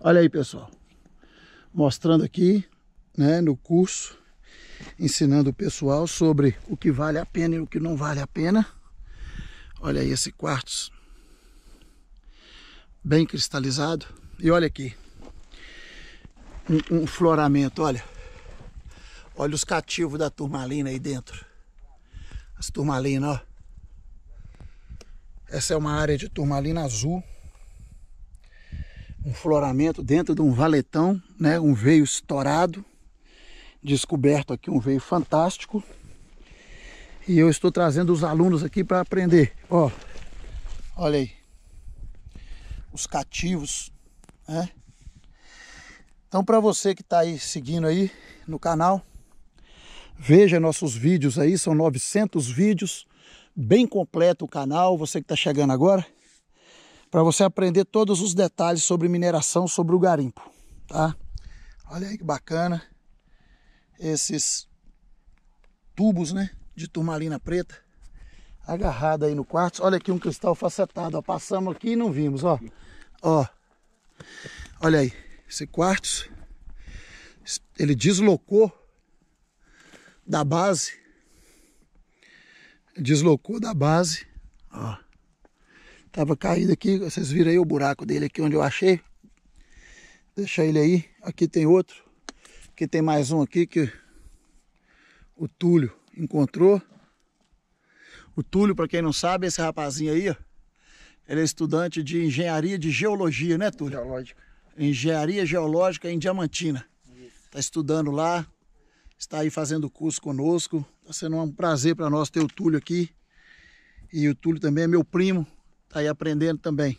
Olha aí, pessoal. Mostrando aqui, né, no curso, ensinando o pessoal sobre o que vale a pena e o que não vale a pena. Olha aí esse quartzo. Bem cristalizado. E olha aqui. Um, um floramento, olha. Olha os cativos da turmalina aí dentro. As turmalinas, ó. Essa é uma área de turmalina azul um floramento dentro de um valetão, né? um veio estourado, descoberto aqui um veio fantástico. E eu estou trazendo os alunos aqui para aprender. Ó, olha aí, os cativos, né? Então para você que está aí seguindo aí no canal, veja nossos vídeos aí, são 900 vídeos, bem completo o canal, você que está chegando agora para você aprender todos os detalhes sobre mineração, sobre o garimpo, tá? Olha aí que bacana esses tubos, né, de turmalina preta agarrada aí no quartzo. Olha aqui um cristal facetado, ó. passamos aqui e não vimos, ó. Ó. Olha aí, esse quartzo ele deslocou da base deslocou da base, ó Tava caído aqui, vocês viram aí o buraco dele aqui onde eu achei. Deixa ele aí. Aqui tem outro. Aqui tem mais um aqui que o Túlio encontrou. O Túlio, para quem não sabe, esse rapazinho aí, ó, ele é estudante de engenharia de geologia, né, Túlio? Geológica. Engenharia geológica em Diamantina. Tá estudando lá, está aí fazendo curso conosco. Tá sendo um prazer para nós ter o Túlio aqui. E o Túlio também é meu primo, tá aí aprendendo também.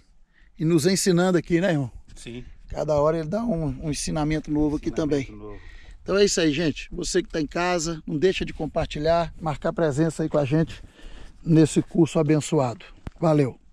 E nos ensinando aqui, né, irmão? Sim. Cada hora ele dá um, um ensinamento novo aqui também. Novo. Então é isso aí, gente. Você que está em casa, não deixa de compartilhar, marcar presença aí com a gente nesse curso abençoado. Valeu!